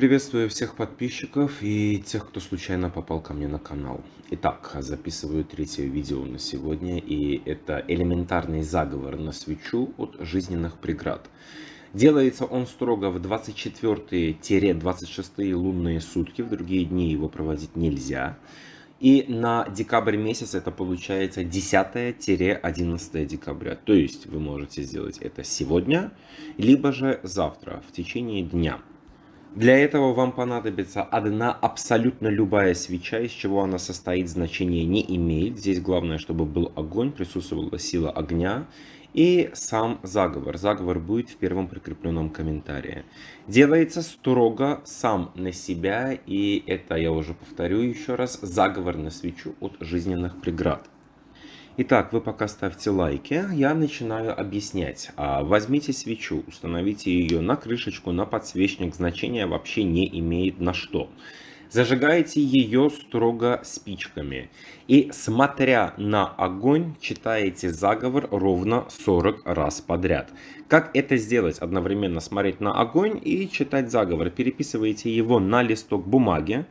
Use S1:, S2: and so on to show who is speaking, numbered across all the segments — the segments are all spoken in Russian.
S1: Приветствую всех подписчиков и тех, кто случайно попал ко мне на канал. Итак, записываю третье видео на сегодня, и это элементарный заговор на свечу от жизненных преград. Делается он строго в 24-26 лунные сутки, в другие дни его проводить нельзя. И на декабрь месяц это получается 10-11 декабря. То есть вы можете сделать это сегодня, либо же завтра в течение дня. Для этого вам понадобится одна абсолютно любая свеча, из чего она состоит, значения не имеет. Здесь главное, чтобы был огонь, присутствовала сила огня и сам заговор. Заговор будет в первом прикрепленном комментарии. Делается строго сам на себя, и это я уже повторю еще раз, заговор на свечу от жизненных преград. Итак, вы пока ставьте лайки, я начинаю объяснять. А, возьмите свечу, установите ее на крышечку, на подсвечник, значения вообще не имеет на что. Зажигаете ее строго спичками. И смотря на огонь, читаете заговор ровно 40 раз подряд. Как это сделать? Одновременно смотреть на огонь и читать заговор. Переписываете его на листок бумаги,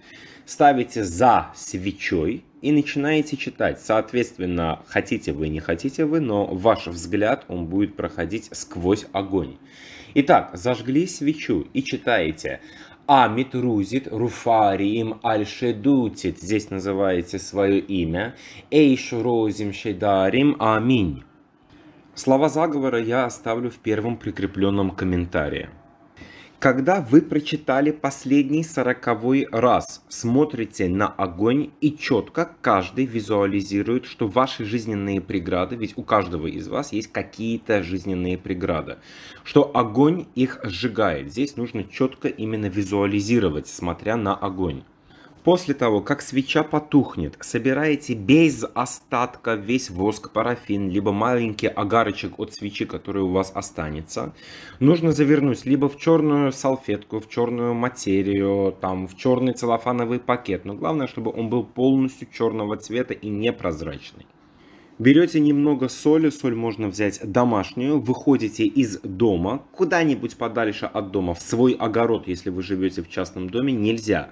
S1: ставите за свечой и начинаете читать. Соответственно, хотите вы, не хотите вы, но ваш взгляд, он будет проходить сквозь огонь. Итак, зажгли свечу и читаете Амитрузит, Рузит Руфариим Альшедутит. Здесь называете свое имя. Эйш Розим Шедарим. Аминь. Слова заговора я оставлю в первом прикрепленном комментарии. Когда вы прочитали последний сороковой раз, смотрите на огонь и четко каждый визуализирует, что ваши жизненные преграды, ведь у каждого из вас есть какие-то жизненные преграды, что огонь их сжигает. Здесь нужно четко именно визуализировать, смотря на огонь. После того, как свеча потухнет, собираете без остатка весь воск, парафин, либо маленький огарочек от свечи, который у вас останется. Нужно завернуть либо в черную салфетку, в черную материю, там, в черный целлофановый пакет. Но главное, чтобы он был полностью черного цвета и непрозрачный. Берете немного соли, соль можно взять домашнюю, выходите из дома, куда-нибудь подальше от дома, в свой огород, если вы живете в частном доме, нельзя.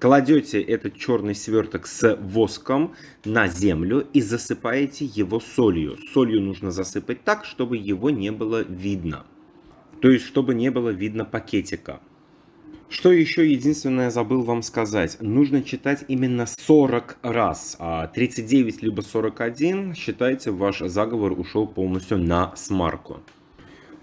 S1: Кладете этот черный сверток с воском на землю и засыпаете его солью. Солью нужно засыпать так, чтобы его не было видно. То есть, чтобы не было видно пакетика. Что еще единственное забыл вам сказать? Нужно читать именно 40 раз. 39 а либо 41. Считайте, ваш заговор ушел полностью на смарку.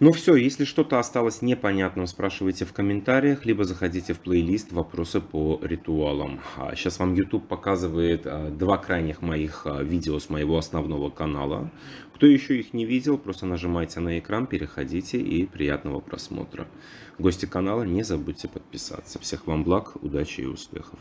S1: Ну все, если что-то осталось непонятным, спрашивайте в комментариях, либо заходите в плейлист «Вопросы по ритуалам». Сейчас а вам YouTube показывает а, два крайних моих а, видео с моего основного канала. Кто еще их не видел, просто нажимайте на экран, переходите и приятного просмотра. Гости канала не забудьте подписаться. Всех вам благ, удачи и успехов.